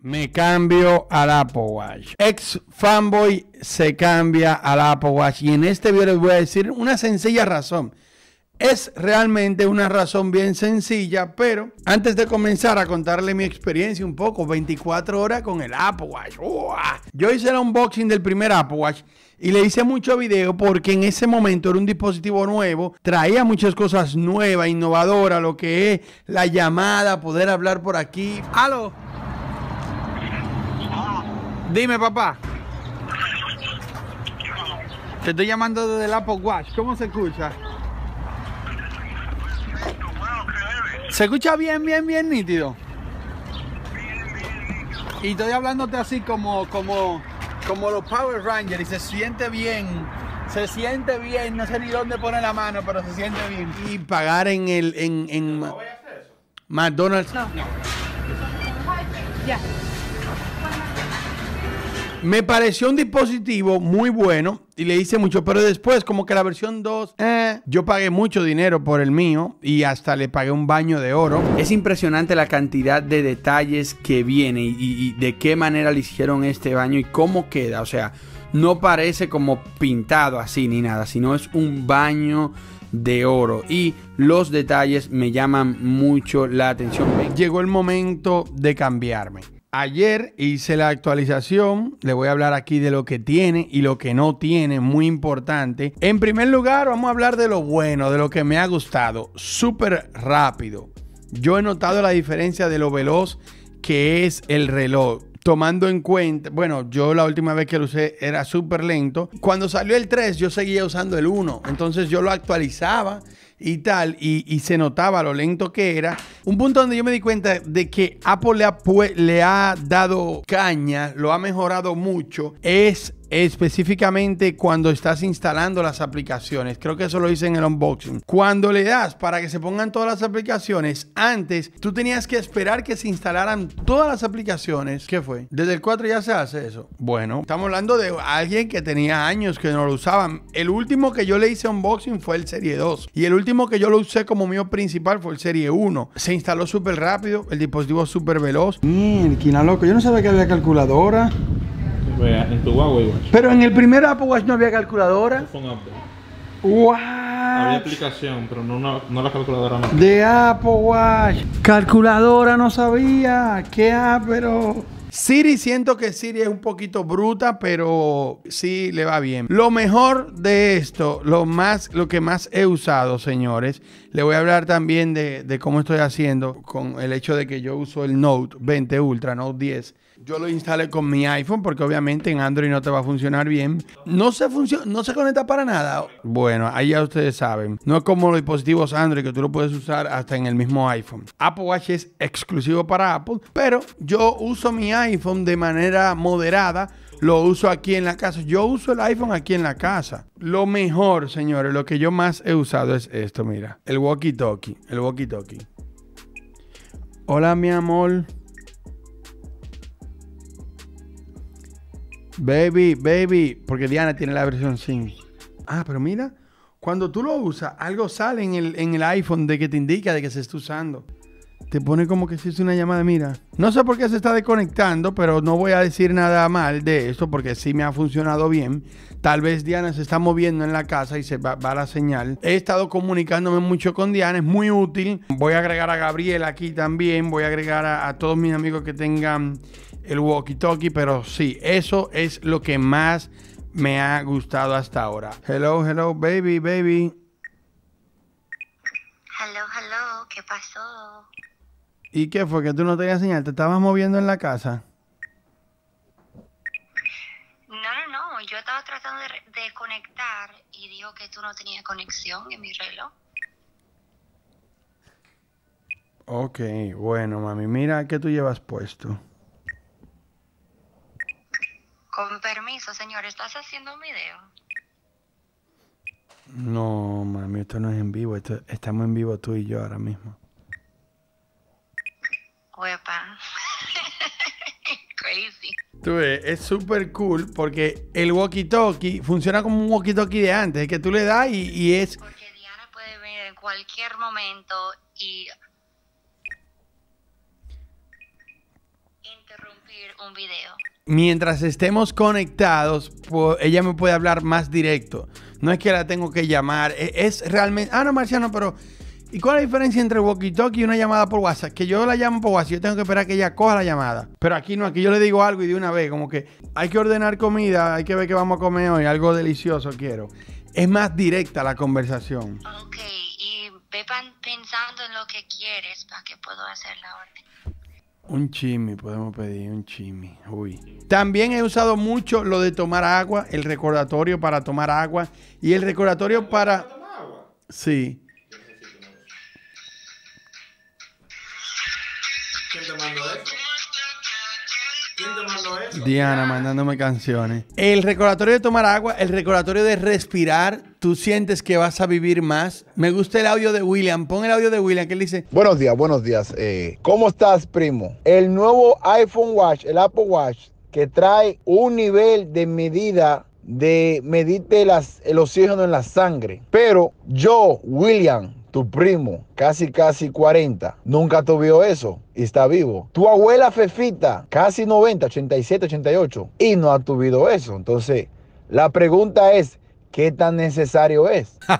me cambio al Apple Watch. Ex fanboy se cambia al Apple Watch. Y en este video les voy a decir una sencilla razón. Es realmente una razón bien sencilla, pero antes de comenzar a contarle mi experiencia un poco, 24 horas con el Apple Watch. Yo hice el unboxing del primer Apple Watch y le hice mucho video porque en ese momento era un dispositivo nuevo, traía muchas cosas nuevas, innovadoras, lo que es la llamada, poder hablar por aquí. ¡Halo! Dime, papá. Te estoy llamando desde el Apple Watch. ¿Cómo se escucha? Se escucha bien, bien, bien nítido. Y estoy hablándote así como, como, como los Power Rangers y se siente bien. Se siente bien, no sé ni dónde pone la mano, pero se siente bien. Y pagar en el en, en McDonald's. No. no. Ya. Me pareció un dispositivo muy bueno y le hice mucho, pero después como que la versión 2, eh. yo pagué mucho dinero por el mío y hasta le pagué un baño de oro. Es impresionante la cantidad de detalles que viene y, y de qué manera le hicieron este baño y cómo queda. O sea, no parece como pintado así ni nada, sino es un baño de oro y los detalles me llaman mucho la atención. Llegó el momento de cambiarme. Ayer hice la actualización, le voy a hablar aquí de lo que tiene y lo que no tiene, muy importante. En primer lugar, vamos a hablar de lo bueno, de lo que me ha gustado, súper rápido. Yo he notado la diferencia de lo veloz que es el reloj tomando en cuenta, bueno, yo la última vez que lo usé era súper lento. Cuando salió el 3, yo seguía usando el 1, entonces yo lo actualizaba y tal, y, se notaba lo lento que era. Un punto donde yo me di cuenta de que Apple le ha, le ha dado caña, lo ha mejorado mucho, es específicamente cuando estás instalando las aplicaciones. Creo que eso lo hice en el unboxing. Cuando le das para que se pongan todas las aplicaciones, antes tú tenías que esperar que se instalaran todas las aplicaciones. ¿Qué fue? Desde el 4 ya se hace eso. Bueno, estamos hablando de alguien que tenía años que no lo usaban. El último que yo le hice unboxing fue el Serie 2 y el último que yo lo usé como mío principal fue el Serie 1. Se instaló súper rápido, el dispositivo súper veloz. quina loco. Yo no sabía que había calculadora. En tu Huawei Pero en el primer Apple Watch no había calculadora. Fue Había aplicación, pero no, la calculadora De Apple Watch. Calculadora no sabía. Qué ah, pero Siri siento que Siri es un poquito bruta, pero sí le va bien. Lo mejor de esto, lo más, lo que más he usado, señores, le voy a hablar también de, de cómo estoy haciendo con el hecho de que yo uso el Note 20 Ultra, Note 10 yo lo instalé con mi iPhone porque obviamente en Android no te va a funcionar bien. No se funciona, no se conecta para nada. Bueno, ahí ya ustedes saben. No es como los dispositivos Android que tú lo puedes usar hasta en el mismo iPhone. Apple Watch es exclusivo para Apple, pero yo uso mi iPhone de manera moderada lo uso aquí en la casa. Yo uso el iPhone aquí en la casa. Lo mejor, señores, lo que yo más he usado es esto, mira. El walkie-talkie. El walkie-talkie. Hola, mi amor. Baby, baby, porque Diana tiene la versión sin. Ah, pero mira, cuando tú lo usas, algo sale en el, en el iPhone de que te indica de que se está usando. Te pone como que si es una llamada, mira. No sé por qué se está desconectando, pero no voy a decir nada mal de esto porque sí me ha funcionado bien. Tal vez Diana se está moviendo en la casa y se va, la señal. He estado comunicándome mucho con Diana, es muy útil. Voy a agregar a Gabriel aquí también, voy a agregar a todos mis amigos que tengan el walkie-talkie, pero sí, eso es lo que más me ha gustado hasta ahora. Hello, hello, baby, baby. Hello, hello, ¿qué pasó? ¿Y qué fue que tú no tenías señal? ¿Te estabas moviendo en la casa? No, no, no, yo estaba tratando de, conectar y digo que tú no tenías conexión en mi reloj. Ok, bueno, mami, mira qué tú llevas puesto. Con permiso, señor, ¿estás haciendo un video? No, mami, esto no es en vivo. estamos en vivo tú y yo ahora mismo. Huepa. Crazy. Tú ves, es súper cool porque el walkie-talkie funciona como un walkie-talkie de antes, Es que tú le das y es... Porque Diana puede venir en cualquier momento y... Interrumpir un video mientras estemos conectados, ella me puede hablar más directo. No es que la tengo que llamar. E, es, realmente. Ah, no, Marciano, pero. ¿Y cuál es la diferencia entre walkie-talkie y una llamada por WhatsApp? Que yo la llamo por WhatsApp, yo tengo que esperar a que ella coja la llamada. Pero aquí no, aquí yo le digo algo y de una vez, como que hay que ordenar comida, hay que ver qué vamos a comer hoy, algo delicioso quiero. Es más directa la conversación. Ok, y ve pensando en lo que quieres para que puedo hacer la orden. Un chimi, podemos pedir un chimi. Uy. También he usado mucho lo de tomar agua, el recordatorio para tomar agua y el recordatorio para... Sí. te Diana mandándome canciones. El recordatorio de tomar agua, el recordatorio de respirar, tú sientes que vas a vivir más. Me gusta el audio de William. Pon el audio de William que él dice. Buenos días, buenos días. Eh, ¿Cómo estás, primo? El nuevo iPhone Watch, el Apple Watch, que trae un nivel de medida de medirte el oxígeno en la sangre. Pero yo, William, tu primo, casi casi 40, nunca tuvo eso y está vivo. Tu abuela Fefita, casi 90, 87, 88, y no ha tuvido eso. Entonces, la pregunta es, qué tan necesario es.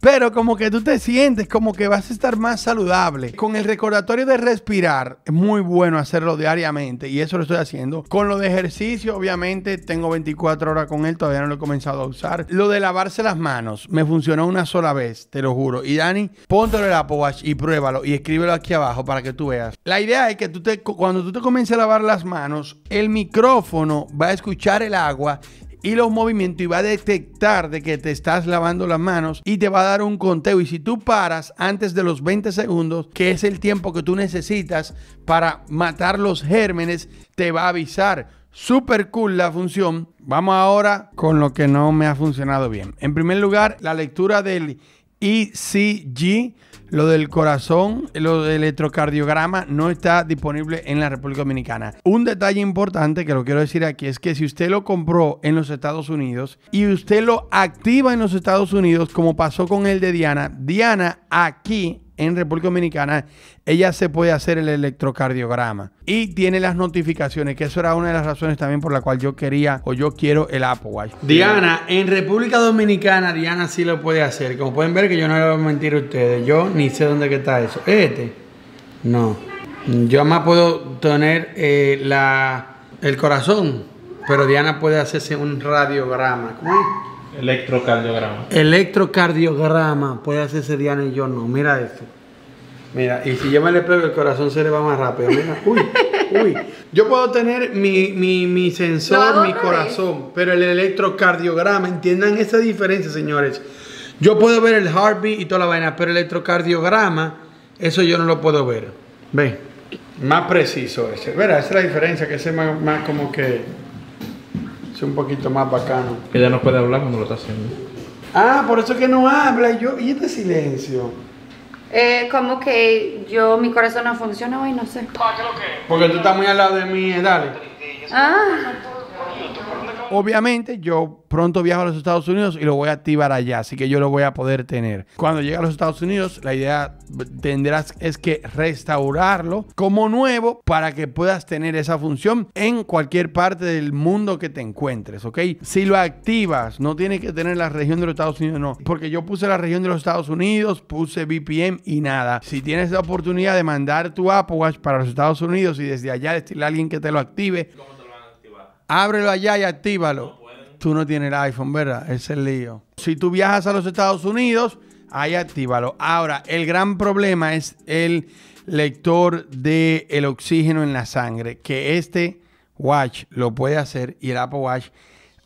Pero como que tú te sientes como que vas a estar más saludable. Con el recordatorio de respirar, es muy bueno hacerlo diariamente y eso lo estoy haciendo. Con lo de ejercicio, obviamente, tengo 24 horas con él, todavía no lo he comenzado a usar. Lo de lavarse las manos, me funcionó una sola vez, te lo juro. Y Dani, póntelo el Apple Watch y pruébalo y escríbelo aquí abajo para que tú veas. La idea es que tú te, cuando tú te comiences a lavar las manos, el micrófono va a escuchar el agua y los movimientos y va a detectar de que te estás lavando las manos y te va a dar un conteo. Y si tú paras antes de los 20 segundos, que es el tiempo que tú necesitas para matar los gérmenes, te va a avisar. Super cool la función. Vamos ahora con lo que no me ha funcionado bien. En primer lugar, la lectura del ECG, lo del corazón, lo del electrocardiograma, no está disponible en la República Dominicana. Un detalle importante que lo quiero decir aquí es que si usted lo compró en los Estados Unidos y usted lo activa en los Estados Unidos, como pasó con el de Diana, Diana aquí en República Dominicana, ella se puede hacer el electrocardiograma y tiene las notificaciones, que eso era una de las razones también por la cual yo quería o yo quiero el Apple Watch. Diana, en República Dominicana, Diana sí lo puede hacer. Como pueden ver que yo no le voy a mentir a ustedes, yo ni sé dónde está eso. ¿Este? No. Yo más puedo tener eh, el corazón, pero Diana puede hacerse un radiograma. ¿Cómo Electrocardiograma. Electrocardiograma. Puede hacerse Diana y yo no. Mira esto. Mira, y si yo me le pego, el corazón se le va más rápido. Mira, uy, uy. Yo puedo tener mi, mi, mi sensor, mi corazón, pero el electrocardiograma, entiendan esa diferencia, señores. Yo puedo ver el heartbeat y toda la vaina, pero el electrocardiograma, eso yo no lo puedo ver. Ve. Más preciso ese. Verá, esa es la diferencia, que ese es más como que un poquito más bacano. Que ya no puede hablar cuando lo está haciendo. Ah, por eso que no habla. yo, y este silencio. Eh, como que yo, mi corazón no funciona hoy, no sé. Porque tú estás muy al lado de mí, eh, dale. Ah obviamente yo pronto viajo a los Estados Unidos y lo voy a activar allá, así que yo lo voy a poder tener. Cuando llegue a los Estados Unidos, la idea tendrás es que restaurarlo como nuevo para que puedas tener esa función en cualquier parte del mundo que te encuentres, ¿ok? Si lo activas, no tiene que tener la región de los Estados Unidos, no, porque yo puse la región de los Estados Unidos, puse VPN y nada. Si tienes la oportunidad de mandar tu Apple Watch para los Estados Unidos y desde allá decirle a alguien que te lo active, Ábrelo allá y actívalo. tú no tienes el iPhone, ¿verdad? Es el lío. Si tú viajas a los Estados Unidos, ahí actívalo. Ahora, el gran problema es el lector del el oxígeno en la sangre, que este Watch lo puede hacer y el Apple Watch.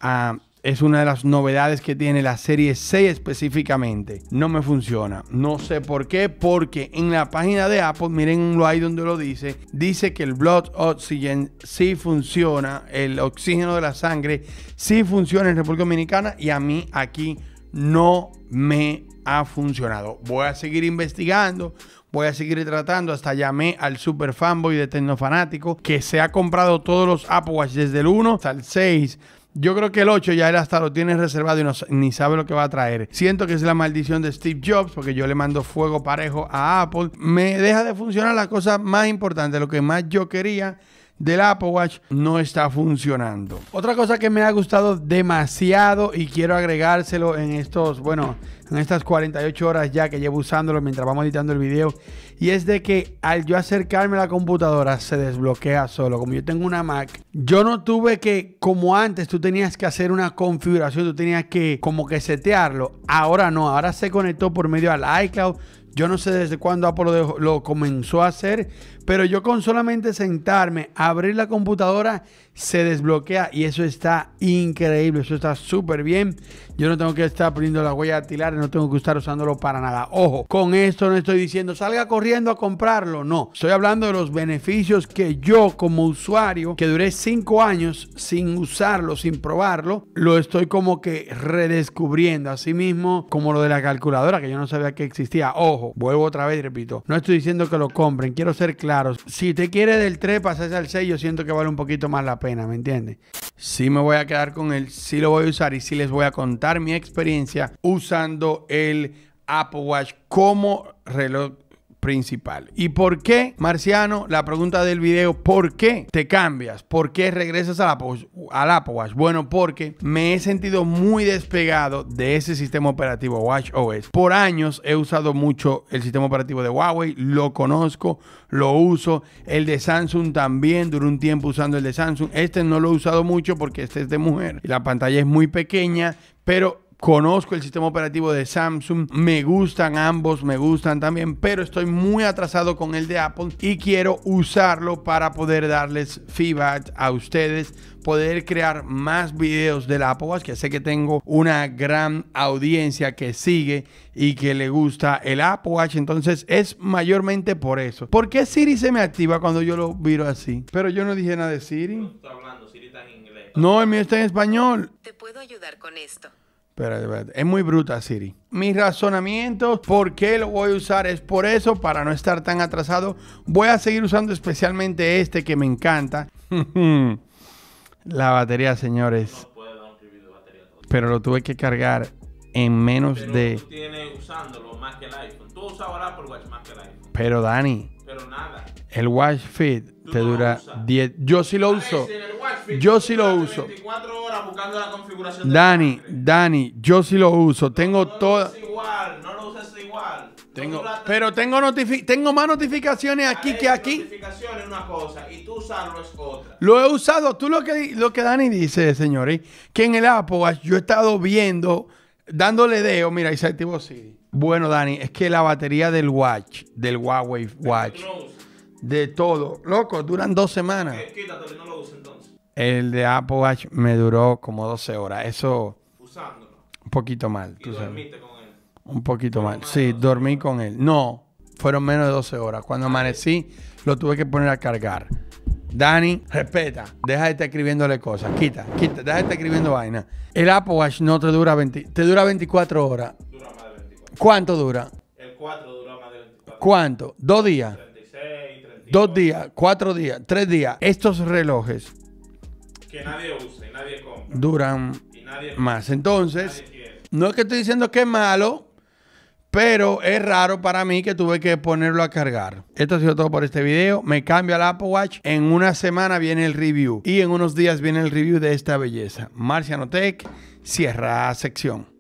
Ah, es una de las novedades que tiene la serie 6 específicamente. No me funciona. No sé por qué, porque en la página de Apple, mirenlo ahí donde lo dice, dice que el blood oxygen sí funciona, el oxígeno de la sangre sí funciona en República Dominicana y a mí aquí no me ha funcionado. Voy a seguir investigando, voy a seguir tratando. Hasta llamé al super fanboy de Tecnofanático que se ha comprado todos los Apple Watch desde el 1 hasta el 6 yo creo que el 8 ya él hasta lo tiene reservado y no, ni sabe lo que va a traer. Siento que es la maldición de Steve Jobs porque yo le mando fuego parejo a Apple. Me deja de funcionar la cosa más importante, lo que más yo quería del Apple Watch no está funcionando. Otra cosa que me ha gustado demasiado y quiero agregárselo en estos, bueno, en estas 48 horas ya que llevo usándolo mientras vamos editando el video y es de que al yo acercarme a la computadora se desbloquea solo. Como yo tengo una Mac, yo no tuve que, como antes, tú tenías que hacer una configuración, tú tenías que como que setearlo. Ahora no, ahora se conectó por medio al iCloud yo no sé desde cuándo Apple lo, comenzó a hacer, pero yo con solamente sentarme, abrir la computadora, se desbloquea y eso está increíble, eso está súper bien. Yo no tengo que estar poniendo la huella dactilar, no tengo que estar usándolo para nada. Ojo, con esto no estoy diciendo salga corriendo a comprarlo, no. Estoy hablando de los beneficios que yo como usuario, que duré cinco años sin usarlo, sin probarlo, lo estoy como que redescubriendo. mismo como lo de la calculadora, que yo no sabía que existía. Ojo vuelvo otra vez y repito, no estoy diciendo que lo compren, quiero ser claros. Si te quiere del 3 pasarse al 6, yo siento que vale un poquito más la pena, ¿me entiendes? si me voy a quedar con él, si lo voy a usar y si les voy a contar mi experiencia usando el Apple Watch como reloj principal. ¿Y por qué, Marciano? La pregunta del video, ¿por qué te cambias? ¿Por qué regresas al Apple, Watch? Bueno, porque me he sentido muy despegado de ese sistema operativo Watch OS. Por años he usado mucho el sistema operativo de Huawei, lo conozco, lo uso. El de Samsung también, duré un tiempo usando el de Samsung. Este no lo he usado mucho porque este es de mujer y la pantalla es muy pequeña, pero Conozco el sistema operativo de Samsung, me gustan ambos, me gustan también, pero estoy muy atrasado con el de Apple y quiero usarlo para poder darles feedback a ustedes, poder crear más videos del Apple Watch, que sé que tengo una gran audiencia que sigue y que le gusta el Apple Watch, entonces es mayormente por eso. ¿Por qué Siri se me activa cuando yo lo viro así? Pero yo no dije nada de Siri. No, el mío está en español. ¿Te puedo ayudar con esto? Es muy bruta Siri. Mi razonamiento, por qué lo voy a usar, es por eso, para no estar tan atrasado. Voy a seguir usando especialmente este que me encanta. La batería, señores. Pero lo tuve que cargar en menos pero de. Tú tienes usándolo más que el iPhone. Tú usas ahora Apple Watch más que el iPhone. Pero Dani. Pero nada. El Watch Fit te no dura 10. Yo sí lo uso. Fit, yo sí lo uso. 24 horas buscando la configuración Dani, Dani, yo sí lo uso. No, tengo no toda. Lo igual, no lo usas igual. Tengo, pero tengo tengo más notificaciones aquí ver, que aquí. Notificaciones es una cosa y tú usarlo es otra. Lo he usado. Tú lo que, lo que Dani dice, señores, que en el Apple Watch yo he estado viendo dándole deo, mira, ahí se activó Bueno, Dani, es que la batería del Watch, del Huawei Watch, de todo, loco, duran dos semanas. Eh, no lo entonces. El de Apple Watch me duró como 12 horas. Eso. Usándolo. Un poquito mal. dormiste con él? Un poquito mal. Sí, dormí con él. No, fueron menos de 12 horas. Cuando amanecí, lo tuve que poner a cargar. Dani, respeta. Deja de estar escribiéndole cosas. Quita, quita. Deja de estar escribiendo vaina. El Apple Watch no te dura te dura 24 horas. Dura más de 24. ¿Cuánto dura? El 4 dura más de 24. ¿Cuánto? ¿Dos días? 36, 30. Dos días, cuatro días, tres días. Estos relojes. Que nadie usa y nadie compra. Duran más. Entonces, no es que estoy diciendo que es malo, pero es raro para mí que tuve que ponerlo a cargar. Esto ha sido todo por este video. Me cambio al Apple Watch. En una semana viene el review. Y en unos días viene el review de esta belleza. Marciano Tech, cierra sección.